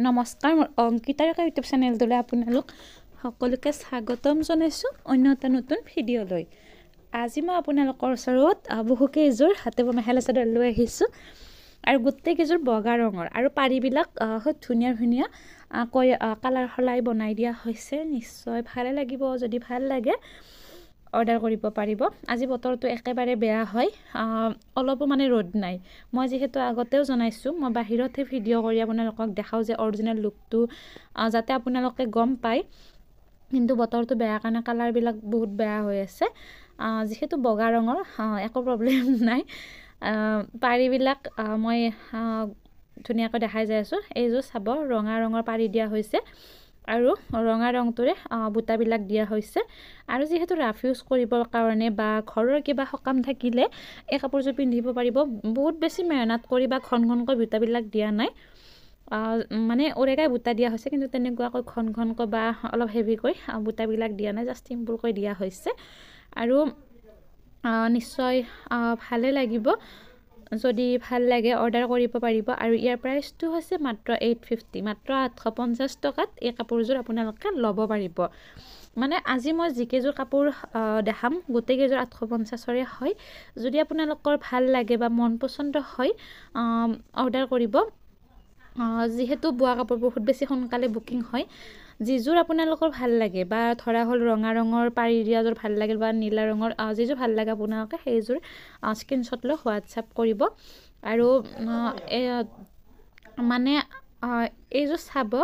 নমস্কাৰ মোৰ অংকিতা ৰেখা ইউটিউব চেনেলটোলৈ আপোনালোক সকলোকে স্বাগতম জনাইছোঁ অন্য এটা নতুন ভিডিঅ'লৈ আজি মই আপোনালোকৰ ওচৰত বহুকেইযোৰ হাতে বোৱা মেখেলা চাদৰ লৈ আহিছোঁ আৰু গোটেইকেইযোৰ বগা ৰঙৰ আৰু পাৰিবিলাক খুব ধুনীয়া ধুনীয়া কয় কালাৰ সলাই বনাই দিয়া হৈছে নিশ্চয় ভালে লাগিব যদি ভাল লাগে অৰ্ডাৰ কৰিব পাৰিব আজি বতৰটো একেবাৰে বেয়া হয় অলপো মানে ৰ'দ নাই মই যিহেতু আগতেও জনাইছোঁ মই বাহিৰতহে ভিডিঅ' কৰি আপোনালোকক দেখাওঁ যে অৰিজিনেল লুকটো যাতে আপোনালোকে গম পায় কিন্তু বতৰটো বেয়া কাৰণে কালাৰবিলাক বহুত বেয়া হৈ আছে যিহেতু বগা ৰঙৰ একো প্ৰব্লেম নাই পাৰিবিলাক মই ধুনীয়াকৈ দেখাই যাই আছোঁ এইযোৰ চাব ৰঙা ৰঙৰ পাৰি দিয়া হৈছে আৰু ৰঙা ৰংটোৰে বুটাবিলাক দিয়া হৈছে আৰু যিহেতু ৰাফ ইউজ কৰিবৰ কাৰণে বা ঘৰৰ কিবা সকাম থাকিলে এই কাপোৰযোৰ পিন্ধিব পাৰিব বহুত বেছি মেহনত কৰি বা ঘন ঘনকৈ বুটাবিলাক দিয়া নাই মানে ওৰেগাই বুটা দিয়া হৈছে কিন্তু তেনেকুৱাকৈ ঘন ঘনকৈ বা অলপ হেভিকৈ বুটাবিলাক দিয়া নাই জাষ্ট চিম্পুলকৈ দিয়া হৈছে আৰু নিশ্চয় ভালে লাগিব যদি ভাল লাগে অৰ্ডাৰ কৰিব পাৰিব আৰু ইয়াৰ প্ৰাইচটো হৈছে মাত্ৰ এইট ফিফটি মাত্ৰ আঠশ পঞ্চাছ টকাত এই কাপোৰযোৰ আপোনালোকে ল'ব পাৰিব মানে আজি মই যিকেইযোৰ কাপোৰ দেখাম গোটেইকেইযোৰ আঠশ পঞ্চাছৰে হয় যদি আপোনালোকৰ ভাল লাগে বা মন পচন্দ হয় অৰ্ডাৰ কৰিব যিহেতু বোৱা কাপোৰ বহুত বেছি সোনকালে বুকিং হয় যিযোৰ আপোনালোকৰ ভাল লাগে বা ধৰা হ'ল ৰঙা ৰঙৰ পাৰি দিয়াযোৰ ভাল লাগিল বা নীলা ৰঙৰ যিযোৰ ভাল লাগে আপোনালোকে সেইযোৰ স্ক্ৰীণশ্বট লৈ হোৱাটছআপ কৰিব আৰু মানে এইযোৰ চাব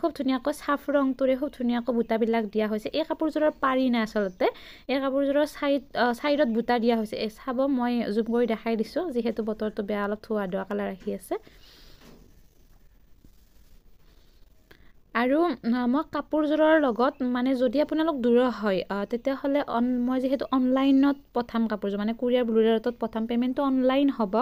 খুব ধুনীয়াকৈ চাফ ৰংটোৰে খুব ধুনীয়াকৈ বুটাবিলাক দিয়া হৈছে এই কাপোৰযোৰৰ পাৰি নাই আচলতে এই কাপোৰযোৰৰ ছাইড ছাইডত বুটা দিয়া হৈছে এই চাব মই জুম কৰি দেখাই দিছোঁ যিহেতু বতৰটো বেয়া অলপ ধোৱা ধোৱা কালাৰ আহি আছে আৰু মই কাপোৰযোৰৰ লগত মানে যদি আপোনালোক দূৰ হয় তেতিয়াহ'লে অন মই যিহেতু অনলাইনত পঠাম কাপোৰযোৰ মানে কুৰিয়াৰ ব্লুডাৰ্টত পঠাম পে'মেণ্টটো অনলাইন হ'ব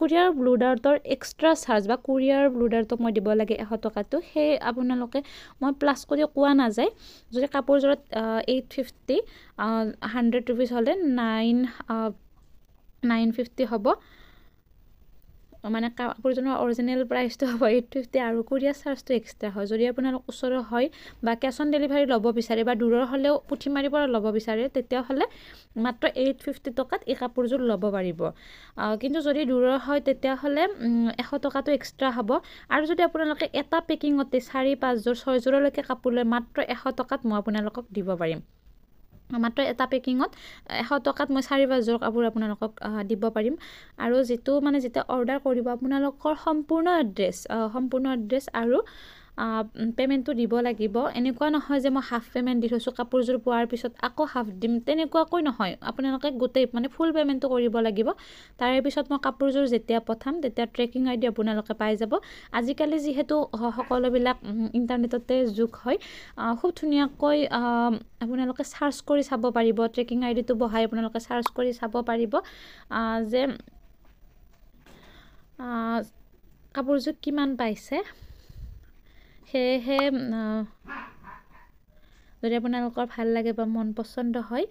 কুৰিয়াৰ ব্লুডাৰ্টৰ এক্সট্ৰা চাৰ্জ বা কুৰিয়াৰ ব্লুডাৰ্টক মই দিব লাগে এশ টকাটো সেই আপোনালোকে মই প্লাছ কৰি কোৱা নাযায় যদি কাপোৰযোৰত এইট ফিফটি হাণ্ড্ৰেড ৰুপিজ হ'লে নাইন নাইন ফিফটি হ'ব মানে কাপোৰজনৰ অৰিজিনেল প্ৰাইচটো হ'ব এইট ফিফটি আৰু কুৰিয়াৰ চাৰ্জটো এক্সট্ৰা হয় যদি আপোনালোক ওচৰৰ হয় বা কেছ অন ডেলিভাৰী ল'ব বিচাৰে বা দূৰৰ হ'লেও পুঠি মাৰিব ল'ব বিচাৰে তেতিয়াহ'লে মাত্ৰ এইট ফিফটি টকাত এই কাপোৰযোৰ ল'ব পাৰিব কিন্তু যদি দূৰৰ হয় তেতিয়াহ'লে এশ টকাটো এক্সট্ৰা হ'ব আৰু যদি আপোনালোকে এটা পেকিঙতে চাৰি পাঁচযোৰ ছয়যোৰলৈকে কাপোৰ লয় মাত্ৰ এশ টকাত মই আপোনালোকক দিব পাৰিম মাত্ৰ এটা পেকিঙত এশ টকাত মই চাৰি পাঁচযোৰ কাপোৰ আপোনালোকক দিব পাৰিম আৰু যিটো মানে যেতিয়া অৰ্ডাৰ কৰিব আপোনালোকৰ সম্পূৰ্ণ এড্ৰেছ সম্পূৰ্ণ এড্ৰেছ আৰু পে'মেণ্টটো দিব লাগিব এনেকুৱা নহয় যে মই হাফ পে'মেণ্ট দি থৈছোঁ কাপোৰযোৰ পোৱাৰ পিছত আকৌ হাফ দিম তেনেকুৱাকৈ নহয় আপোনালোকে গোটেই মানে ফুল পে'মেণ্টটো কৰিব লাগিব তাৰে পিছত মই কাপোৰযোৰ যেতিয়া পঠাম তেতিয়া ট্ৰেকিং আই ডি আপোনালোকে পাই যাব আজিকালি যিহেতু সকলোবিলাক ইণ্টাৰনেটতে যোগ হয় খুব ধুনীয়াকৈ আপোনালোকে চাৰ্চ কৰি চাব পাৰিব ট্ৰেকিং আই ডিটো বহাই আপোনালোকে চাৰ্চ কৰি চাব পাৰিব যে কাপোৰযোৰ কিমান পাইছে সেয়েহে যদি আপোনালোকৰ ভাল লাগে বা মন পচন্দ হয়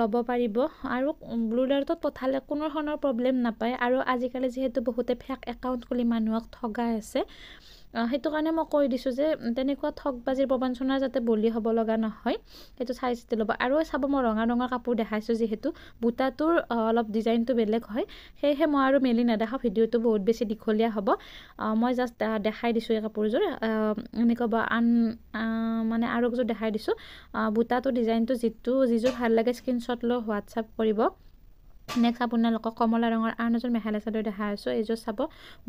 ল'ব পাৰিব আৰু ব্লু ডাৰ্টত পঠালে কোনো ধৰণৰ প্ৰব্লেম নাপায় আৰু আজিকালি যিহেতু বহুতে ফেক একাউণ্ট খুলি মানুহক ঠগাই আছে সেইটো কাৰণে মই কৈ দিছোঁ যে তেনেকুৱা ঠগ ঠগবাজিৰ প্ৰবঞ্চনা যাতে বলি হ'ব লগা নহয় সেইটো চাই চিতি ল'ব আৰু চাব মই ৰঙা ৰঙৰ কাপোৰ দেখাইছোঁ যিহেতু বুটাটোৰ অলপ ডিজাইনটো বেলেগ হয় সেয়েহে মই আৰু মেলি নেদেখাওঁ ভিডিঅ'টো বহুত বেছি দীঘলীয়া হ'ব মই জাষ্ট দেখাই দিছোঁ এই কাপোৰযোৰ এনেকুৱা বা আন মানে আৰু কিছু দেখাই দিছোঁ বুটাটোৰ ডিজাইনটো যিটো যিযোৰ ভাল লাগে স্ক্ৰীণশ্বট লৈ হোৱাটছআপ কৰিব নেক্সট আপোনালোকক কমলা ৰঙৰ আন এজন মেখেলা চাদৰ দেখা আছোঁ এইযোৰ চাব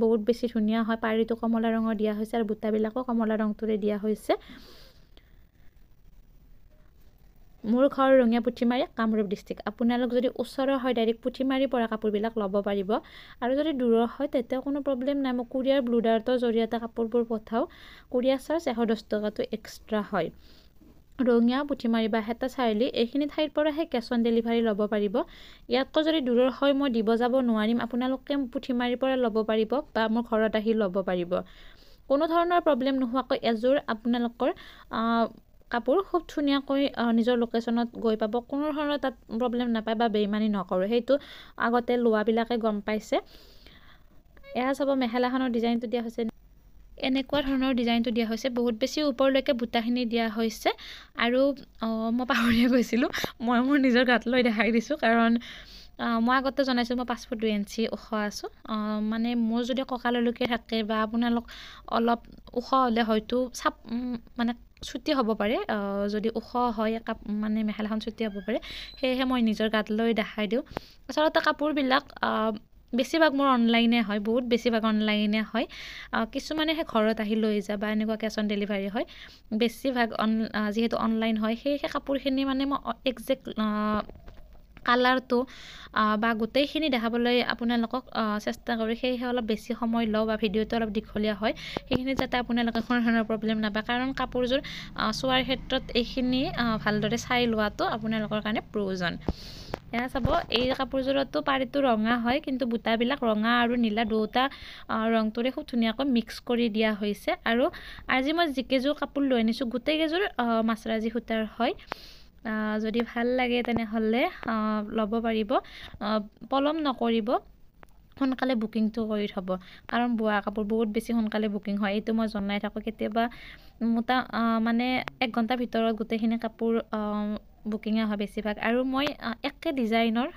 বহুত বেছি ধুনীয়া হয় পাৰিটো কমলা ৰঙৰ দিয়া হৈছে আৰু বুটাবিলাকো কমলা ৰঙটোৰে দিয়া হৈছে মোৰ ঘৰ ৰঙীয়া পুঠিমাৰী কামৰূপ ডিষ্ট্ৰিক্ট আপোনালোক যদি ওচৰৰ হয় ডাইৰেক্ট পুঠিমাৰীৰ পৰা কাপোৰবিলাক ল'ব পাৰিব আৰু যদি দূৰৰ হয় তেতিয়াও কোনো প্ৰব্লেম নাই মই কুৰিয়াৰ ব্লুডাৰ্টৰ জৰিয়তে কাপোৰবোৰ পঠাওঁ কুৰিয়াৰ চাৰ্জ এশ দহ টকাটো এক্সট্ৰা হয় ৰঙীয়া পুথিমাৰী বা হেতা চাৰিআলি এইখিনি ঠাইৰ পৰাহে কেছ অন ডেলিভাৰী ল'ব পাৰিব ইয়াতকৈ যদি দূৰৰ হয় মই দিব যাব নোৱাৰিম আপোনালোকে পুঠিমাৰিৰ পৰা ল'ব পাৰিব বা মোৰ ঘৰত আহি ল'ব পাৰিব কোনো ধৰণৰ প্ৰব্লেম নোহোৱাকৈ এযোৰ আপোনালোকৰ কাপোৰ খুব ধুনীয়াকৈ নিজৰ লোকেশ্যনত গৈ পাব কোনো ধৰণৰ তাত প্ৰব্লেম নাপায় বা বেইমানি নকৰোঁ সেইটো আগতে লোৱাবিলাকে গম পাইছে এয়া চাব মেখেলাখনৰ ডিজাইনটো দিয়া হৈছে এনেকুৱা ধৰণৰ ডিজাইনটো দিয়া হৈছে বহুত বেছি ওপৰলৈকে বুটাখিনি দিয়া হৈছে আৰু মই পাহৰিয়ে গৈছিলোঁ মই মোৰ নিজৰ গাত লৈ দেখাই দিছোঁ কাৰণ মই আগতে জনাইছোঁ মই পাঁচ ফুট দুই ইঞ্চি ওখ আছোঁ মানে মোৰ যদি কঁকাললৈকে থাকে বা আপোনালোক অলপ ওখ হ'লে হয়তো চাপ মানে চুটি হ'ব পাৰে যদি ওখ হয় কাপ মানে মেখেলাখন চুটি হ'ব পাৰে সেয়েহে মই নিজৰ গাত লৈ দেখাই দিওঁ আচলতে কাপোৰবিলাক বেছিভাগ মোৰ অনলাইনে হয় বহুত বেছিভাগ অনলাইনে হয় কিছুমানেহে ঘৰত আহি লৈ যায় বা এনেকুৱা কেছ অন ডেলিভাৰী হয় বেছিভাগ অন যিহেতু অনলাইন হয় সেয়েহে কাপোৰখিনি মানে মই একজেক্ট কালাৰটো বা গোটেইখিনি দেখাবলৈ আপোনালোকক চেষ্টা কৰোঁ সেয়েহে অলপ বেছি সময় লওঁ বা ভিডিঅ'টো অলপ দীঘলীয়া হয় সেইখিনি যাতে আপোনালোকে কোনো ধৰণৰ প্ৰব্লেম নাপায় কাৰণ কাপোৰযোৰ চোৱাৰ ক্ষেত্ৰত এইখিনি ভালদৰে চাই লোৱাটো আপোনালোকৰ কাৰণে প্ৰয়োজন এয়া চাব এই কাপোৰযোৰতো পাৰিটো ৰঙা হয় কিন্তু বুটাবিলাক ৰঙা আৰু নীলা দুয়োটা ৰংটোৰে খুব ধুনীয়াকৈ মিক্স কৰি দিয়া হৈছে আৰু আজি মই যিকেইযোৰ কাপোৰ লৈ আনিছোঁ গোটেইকেইযোৰ মাছৰাজি সূতাৰ হয় যদি ভাল লাগে তেনেহ'লে ল'ব পাৰিব পলম নকৰিব সোনকালে বুকিংটো কৰি থ'ব কাৰণ বোৱা কাপোৰ বহুত বেছি সোনকালে বুকিং হয় এইটো মই জনাই থাকোঁ কেতিয়াবা মোটা মানে এক ঘণ্টা ভিতৰত গোটেইখিনি কাপোৰ বুকিঙে অহা বেছিভাগ আৰু মই একে ডিজাইনৰ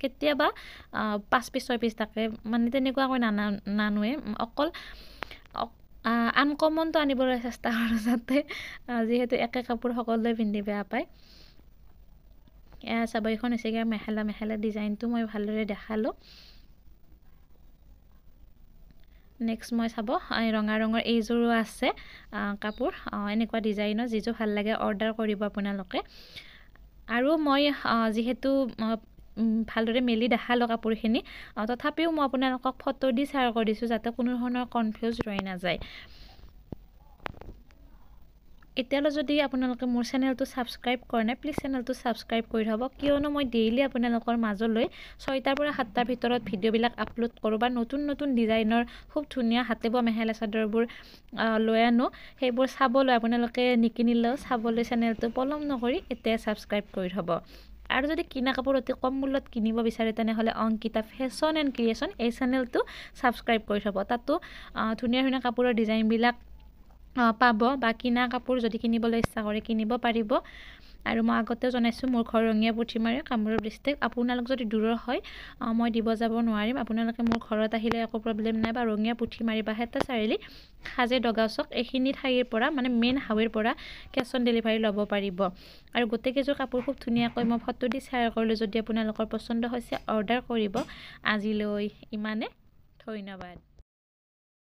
কেতিয়াবা পাঁচ পিছ ছয় পিছ থাকে মানে তেনেকুৱাকৈ নানা নানোৱে অকল আনকমনটো আনিবলৈ চেষ্টা কৰোঁ যাতে যিহেতু একে কাপোৰ সকলোৱে পিন্ধি বেয়া পায় এয়া চাব এইখন হৈছেগৈ মেখেলা মেখেলা ডিজাইনটো মই ভালদৰে দেখালোঁ নেক্সট মই চাব ৰঙা ৰঙৰ এইযোৰো আছে কাপোৰ এনেকুৱা ডিজাইনৰ যিযোৰ ভাল লাগে অৰ্ডাৰ কৰিব আপোনালোকে আৰু মই যিহেতু ভালদৰে মেলি দেখালোঁ কাপোৰখিনি তথাপিও মই আপোনালোকক ফটো দি শ্বেয়াৰ কৰি দিছোঁ যাতে কোনো ধৰণৰ কনফিউজ ৰৈ নাযায় এতিয়ালৈ যদি আপোনালোকে মোৰ চেনেলটো ছাবস্ক্ৰাইব কৰা নাই প্লিজ চেনেলটো ছাবস্ক্ৰাইব কৰি থ'ব কিয়নো মই ডেইলি আপোনালোকৰ মাজলৈ ছয়টাৰ পৰা সাতটাৰ ভিতৰত ভিডিঅ'বিলাক আপলোড কৰোঁ বা নতুন নতুন ডিজাইনৰ খুব ধুনীয়া হাতে বোৱা মেখেলা চাদৰবোৰ লৈ আনো সেইবোৰ চাবলৈ আপোনালোকে নিকিনিলেও চাবলৈ চেনেলটো পলম নকৰি এতিয়া ছাবস্ক্ৰাইব কৰি থ'ব আৰু যদি কিনা কাপোৰ অতি কম মূল্যত কিনিব বিচাৰে তেনেহ'লে অংকিতা ফেশ্বন এণ্ড ক্ৰিয়েশ্যন এই চেনেলটো ছাবস্ক্ৰাইব কৰি থ'ব তাতো ধুনীয়া ধুনীয়া কাপোৰৰ ডিজাইনবিলাক পাব বা কিনা কাপোৰ যদি কিনিবলৈ ইচ্ছা কৰে কিনিব পাৰিব আৰু মই আগতেও জনাইছোঁ মোৰ ঘৰ ৰঙীয়া পুথিমাৰে কামৰূপ ডিষ্ট্ৰিক্ট আপোনালোক যদি দূৰৰ হয় মই দিব যাব নোৱাৰিম আপোনালোকে মোৰ ঘৰত আহিলে একো প্ৰব্লেম নাই বা ৰঙীয়া পুথিমাৰী বা হেতা চাৰিআলি সাজে ডগা চক এইখিনি ঠাইৰ পৰা মানে মেইন হাৱেৰ পৰা কেছ অন ডেলিভাৰী ল'ব পাৰিব আৰু গোটেইকেইযোৰ কাপোৰ খুব ধুনীয়াকৈ মই ফটো দি শ্বেয়াৰ কৰিলোঁ যদি আপোনালোকৰ পচন্দ হৈছে অৰ্ডাৰ কৰিব আজিলৈ ইমানে ধন্যবাদ